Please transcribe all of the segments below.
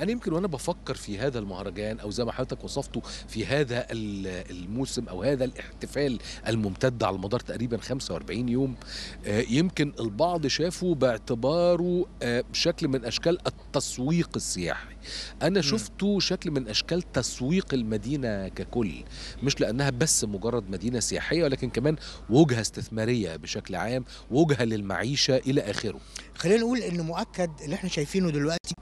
انا يمكن وانا بفكر في هذا المهرجان او زي ما حضرتك وصفته في هذا الموسم او هذا الاحتفال الممتد على مدار تقريبا 45 يوم آه، يمكن البعض شافه باعتباره آه، شكل من اشكال التسويق السياحي انا شفته شكل من اشكال تسويق المدينه ككل مش لانها بس مجرد مدينه سياحيه ولكن كمان وجهه استثماريه بشكل عام وجهه للمعيشه الى اخره خلينا نقول ان مؤكد اللي احنا شايفينه دلوقتي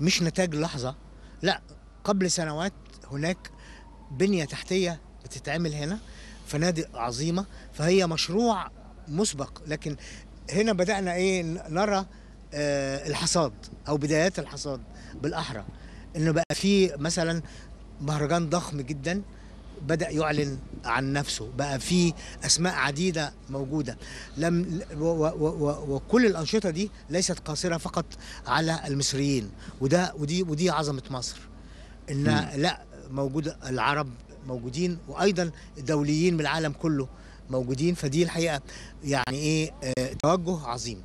مش نتاج لحظه لا قبل سنوات هناك بنيه تحتيه بتتعمل هنا فنادق عظيمه فهي مشروع مسبق لكن هنا بدانا ايه نرى آه الحصاد او بدايات الحصاد بالاحرى انه بقى في مثلا مهرجان ضخم جدا بدا يعلن عن نفسه بقى في اسماء عديده موجوده لم وكل الانشطه دي ليست قاصره فقط على المصريين وده ودي ودي عظمه مصر ان لا موجود العرب موجودين وايضا الدوليين من العالم كله موجودين فدي الحقيقه يعني ايه آه، توجه عظيم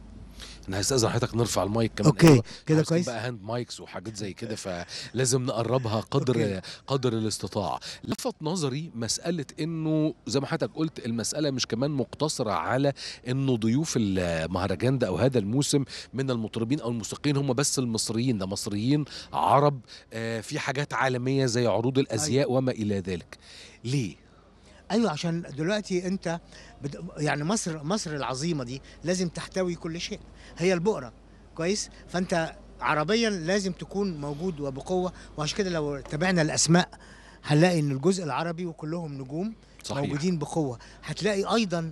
انا هستاذن حضرتك نرفع المايك كمان اوكي أيوة. كده كويس بقى هاند مايكس وحاجات زي كده فلازم نقربها قدر أوكي. قدر الاستطاعه لفت نظري مساله انه زي ما حضرتك قلت المساله مش كمان مقتصره على انه ضيوف المهرجان ده او هذا الموسم من المطربين او الموسيقيين هم بس المصريين ده مصريين عرب آه، في حاجات عالميه زي عروض الازياء أيوة. وما الى ذلك ليه ايوه عشان دلوقتي انت بد... يعني مصر مصر العظيمه دي لازم تحتوي كل شيء هي البؤره كويس فانت عربيا لازم تكون موجود وبقوه وعشان كده لو تابعنا الاسماء هنلاقي ان الجزء العربي وكلهم نجوم صحيح. موجودين بقوه هتلاقي ايضا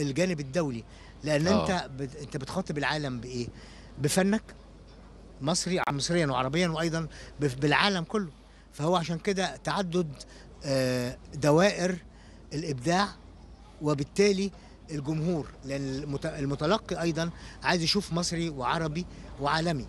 الجانب الدولي لان أوه. انت آه. بت... انت بتخاطب العالم بايه بفنك مصري مصريا وعربيا وايضا بالعالم كله فهو عشان كده تعدد آه، دوائر الابداع وبالتالي الجمهور لان المتلقي ايضا عايز يشوف مصري وعربي وعالمي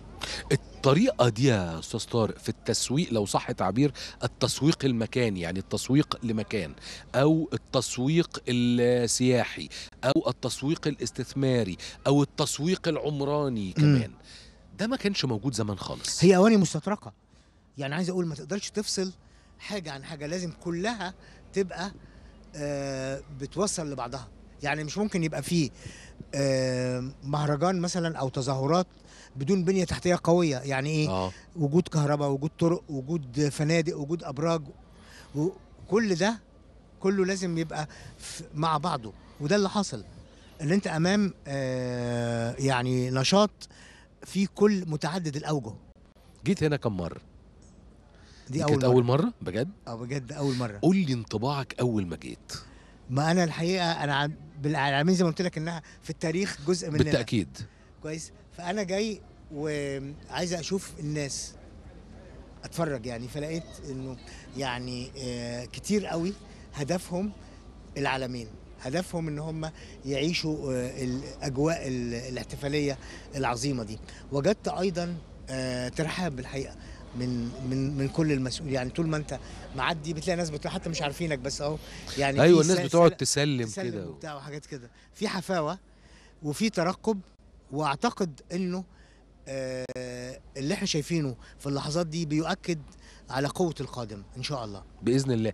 الطريقة دي يا أستاذ طارق في التسويق لو صح تعبير التسويق المكاني يعني التسويق لمكان أو التسويق السياحي أو التسويق الاستثماري أو التسويق العمراني كمان ده ما كانش موجود زمان خالص هي أواني مستطرقة يعني عايز أقول ما تقدرش تفصل حاجه عن حاجه لازم كلها تبقى آه، بتوصل لبعضها يعني مش ممكن يبقى فيه آه، مهرجان مثلا او تظاهرات بدون بنيه تحتيه قويه يعني ايه آه. وجود كهرباء وجود طرق وجود فنادق وجود ابراج وكل ده كله لازم يبقى مع بعضه وده اللي حصل اللي انت امام آه، يعني نشاط فيه كل متعدد الاوجه جيت هنا كم مره دي, أول, كانت مرة. أول مرة بجد؟ أه بجد أول مرة قول لي انطباعك أول ما جيت ما أنا الحقيقة أنا بالعالمين زي ما قلت لك إنها في التاريخ جزء من بالتأكيد كويس فأنا جاي وعايز أشوف الناس اتفرج يعني فلقيت انه يعني آه، كتير قوي هدفهم العالمين هدفهم ان هم يعيشوا آه، الاجواء الاحتفاليه العظيمه دي وجدت ايضا آه، ترحاب بالحقيقه من من من كل المسؤول يعني طول ما انت معدي بتلاقي ناس بتلاقي حتى مش عارفينك بس اهو يعني ايوه الناس بتقعد تسلم, تسلم كده وبتاع وحاجات كده في حفاوه وفي ترقب واعتقد انه آه اللي احنا شايفينه في اللحظات دي بيؤكد على قوه القادم ان شاء الله باذن الله